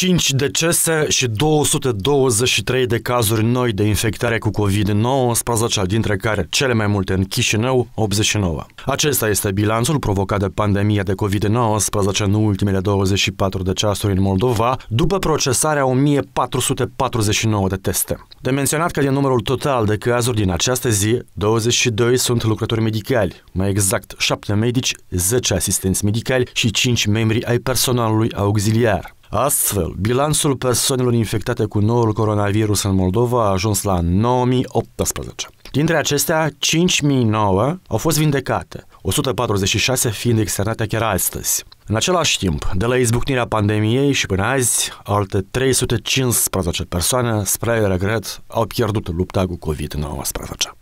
5 decese și 223 de cazuri noi de infectare cu COVID-19, dintre care cele mai multe în Chișinău, 89. Acesta este bilanțul provocat de pandemia de COVID-19 în ultimele 24 de ceasuri în Moldova, după procesarea 1449 de teste. De menționat că din numărul total de cazuri din această zi, 22 sunt lucrători medicali, mai exact 7 medici, 10 asistenți medicali și 5 membri ai personalului auxiliar. Astfel, bilanțul persoanelor infectate cu noul coronavirus în Moldova a ajuns la 9018. Dintre acestea, 5009 au fost vindecate, 146 fiind externate chiar astăzi. În același timp, de la izbucnirea pandemiei și până azi, alte 315 persoane, spre regret, au pierdut lupta cu COVID-19.